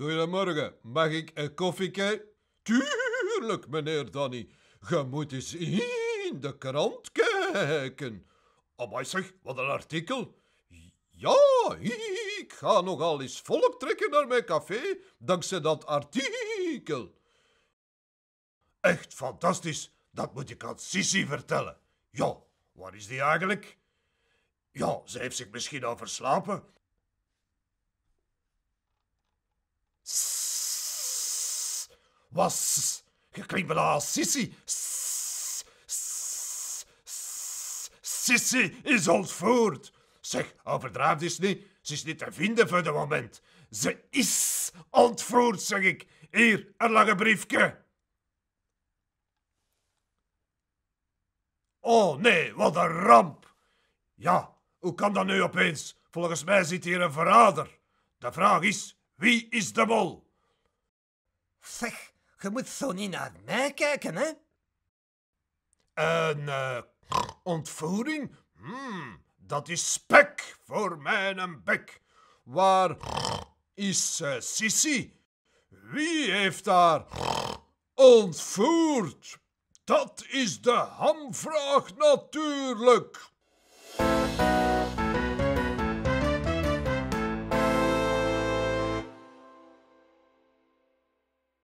Goedemorgen, mag ik een koffieke? Tuurlijk, meneer Danny. Je moet eens in de krant kijken. Amai zeg, wat een artikel. Ja, ik ga nogal eens volk trekken naar mijn café dankzij dat artikel. Echt fantastisch, dat moet ik aan Sissy vertellen. Ja, waar is die eigenlijk? Ja, ze heeft zich misschien al verslapen. was als Sissy. Sissy is ontvoerd. Zeg, overdraagd is niet. Ze is niet te vinden voor de moment. Ze is ontvoerd, zeg ik. Hier, een lange briefje. Oh nee, wat een ramp. Ja, hoe kan dat nu opeens? Volgens mij zit hier een verrader. De vraag is, wie is de bol? Zeg, je moet zo niet naar mij kijken, hè? Een eh, ontvoering? Hmm, dat is spek voor mijn bek. Waar is eh, Sissy? Wie heeft haar ontvoerd? Dat is de hamvraag natuurlijk.